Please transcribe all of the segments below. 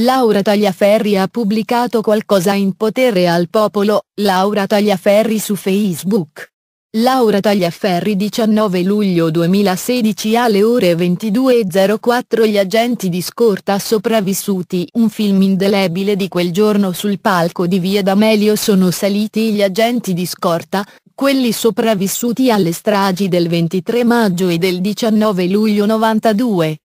Laura Tagliaferri ha pubblicato qualcosa in potere al popolo, Laura Tagliaferri su Facebook. Laura Tagliaferri 19 luglio 2016 alle ore 22.04 Gli agenti di scorta sopravvissuti Un film indelebile di quel giorno sul palco di Via D'Amelio sono saliti gli agenti di scorta, quelli sopravvissuti alle stragi del 23 maggio e del 19 luglio 92.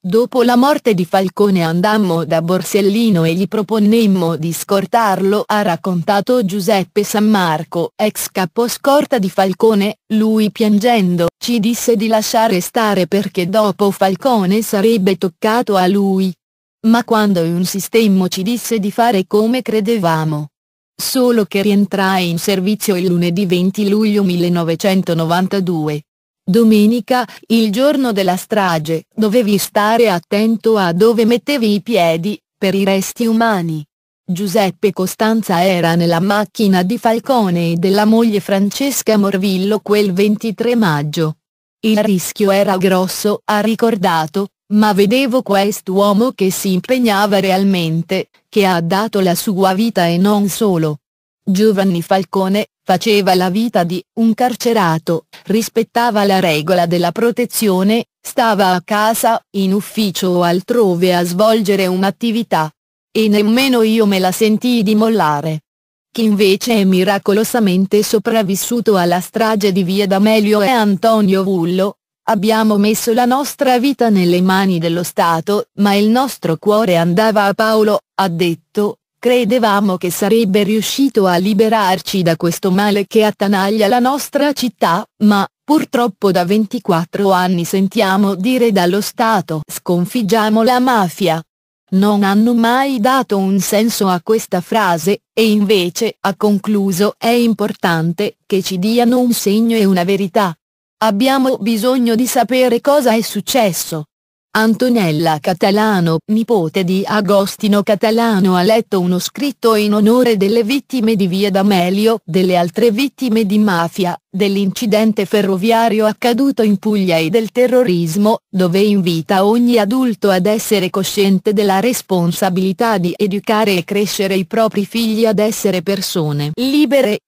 Dopo la morte di Falcone andammo da Borsellino e gli proponemmo di scortarlo ha raccontato Giuseppe Sammarco, ex caposcorta di Falcone, lui piangendo, ci disse di lasciare stare perché dopo Falcone sarebbe toccato a lui. Ma quando un insistemmo ci disse di fare come credevamo. Solo che rientrai in servizio il lunedì 20 luglio 1992. Domenica, il giorno della strage, dovevi stare attento a dove mettevi i piedi, per i resti umani. Giuseppe Costanza era nella macchina di Falcone e della moglie Francesca Morvillo quel 23 maggio. Il rischio era grosso, ha ricordato, ma vedevo quest'uomo che si impegnava realmente, che ha dato la sua vita e non solo. Giovanni Falcone, faceva la vita di un carcerato, rispettava la regola della protezione, stava a casa, in ufficio o altrove a svolgere un'attività. E nemmeno io me la sentii di mollare. Chi invece è miracolosamente sopravvissuto alla strage di Via D'Amelio è Antonio Vullo, Abbiamo messo la nostra vita nelle mani dello Stato, ma il nostro cuore andava a Paolo, ha detto, Credevamo che sarebbe riuscito a liberarci da questo male che attanaglia la nostra città, ma, purtroppo da 24 anni sentiamo dire dallo Stato sconfiggiamo la mafia. Non hanno mai dato un senso a questa frase, e invece, ha concluso, è importante che ci diano un segno e una verità. Abbiamo bisogno di sapere cosa è successo. Antonella Catalano, nipote di Agostino Catalano ha letto uno scritto in onore delle vittime di Via D'Amelio, delle altre vittime di mafia, dell'incidente ferroviario accaduto in Puglia e del terrorismo, dove invita ogni adulto ad essere cosciente della responsabilità di educare e crescere i propri figli ad essere persone libere,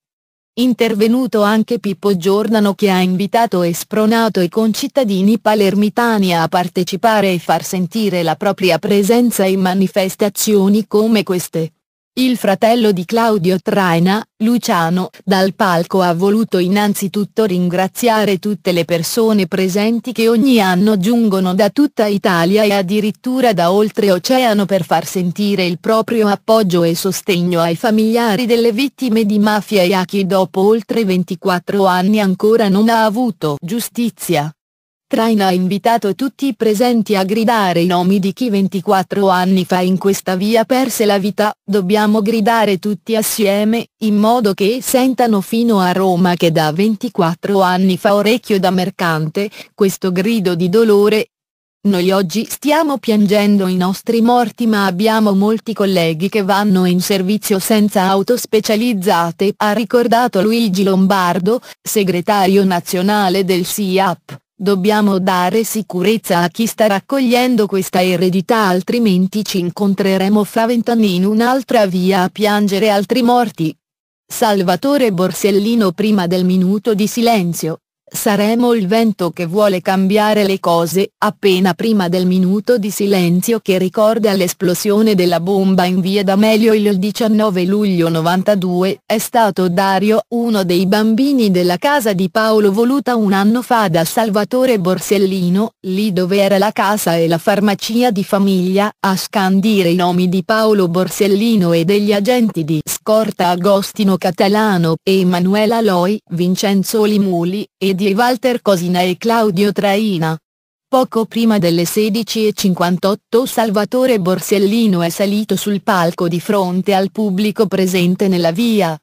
intervenuto anche Pippo Giordano che ha invitato e spronato i concittadini palermitani a partecipare e far sentire la propria presenza in manifestazioni come queste il fratello di Claudio Traina, Luciano, dal palco ha voluto innanzitutto ringraziare tutte le persone presenti che ogni anno giungono da tutta Italia e addirittura da oltreoceano per far sentire il proprio appoggio e sostegno ai familiari delle vittime di mafia e a chi dopo oltre 24 anni ancora non ha avuto giustizia. Train ha invitato tutti i presenti a gridare i nomi di chi 24 anni fa in questa via perse la vita, dobbiamo gridare tutti assieme, in modo che sentano fino a Roma che da 24 anni fa orecchio da mercante, questo grido di dolore. Noi oggi stiamo piangendo i nostri morti ma abbiamo molti colleghi che vanno in servizio senza auto specializzate, ha ricordato Luigi Lombardo, segretario nazionale del SIAP. Dobbiamo dare sicurezza a chi sta raccogliendo questa eredità altrimenti ci incontreremo fra vent'anni in un'altra via a piangere altri morti. Salvatore Borsellino prima del minuto di silenzio, Saremo il vento che vuole cambiare le cose, appena prima del minuto di silenzio che ricorda l'esplosione della bomba in via D'Amelio il 19 luglio 92, è stato Dario, uno dei bambini della casa di Paolo voluta un anno fa da Salvatore Borsellino, lì dove era la casa e la farmacia di famiglia, a scandire i nomi di Paolo Borsellino e degli agenti di scorta Agostino Catalano, Emanuela Loi, Vincenzo Limuli, ed di Walter Cosina e Claudio Traina. Poco prima delle 16.58 Salvatore Borsellino è salito sul palco di fronte al pubblico presente nella via.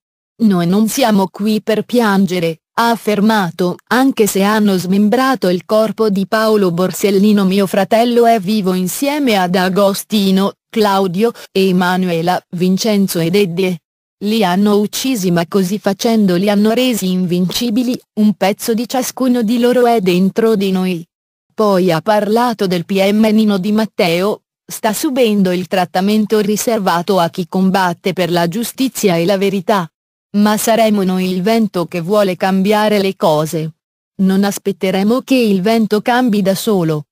Noi non siamo qui per piangere, ha affermato, anche se hanno smembrato il corpo di Paolo Borsellino mio fratello è vivo insieme ad Agostino, Claudio, Emanuela, Vincenzo ed Eddie. Li hanno uccisi ma così facendo li hanno resi invincibili, un pezzo di ciascuno di loro è dentro di noi. Poi ha parlato del PM Nino Di Matteo, sta subendo il trattamento riservato a chi combatte per la giustizia e la verità. Ma saremo noi il vento che vuole cambiare le cose. Non aspetteremo che il vento cambi da solo.